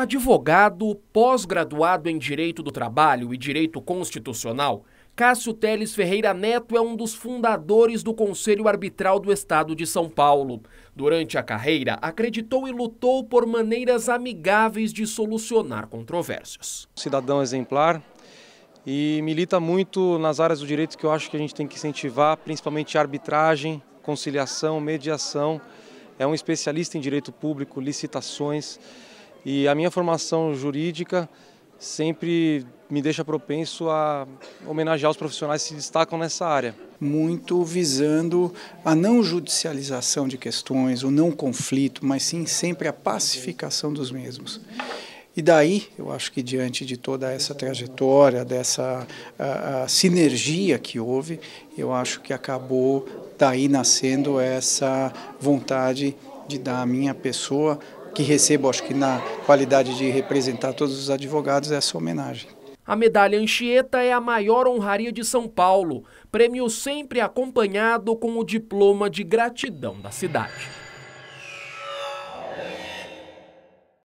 Advogado pós-graduado em Direito do Trabalho e Direito Constitucional, Cássio Teles Ferreira Neto é um dos fundadores do Conselho Arbitral do Estado de São Paulo. Durante a carreira, acreditou e lutou por maneiras amigáveis de solucionar controvérsias. Cidadão exemplar e milita muito nas áreas do direito que eu acho que a gente tem que incentivar, principalmente arbitragem, conciliação, mediação. É um especialista em direito público, licitações. E a minha formação jurídica sempre me deixa propenso a homenagear os profissionais que se destacam nessa área. Muito visando a não judicialização de questões, o não conflito, mas sim sempre a pacificação dos mesmos. E daí, eu acho que diante de toda essa trajetória, dessa a, a sinergia que houve, eu acho que acabou daí nascendo essa vontade de dar a minha pessoa que recebo, acho que na qualidade de representar todos os advogados, essa é homenagem. A medalha Anchieta é a maior honraria de São Paulo, prêmio sempre acompanhado com o diploma de gratidão da cidade.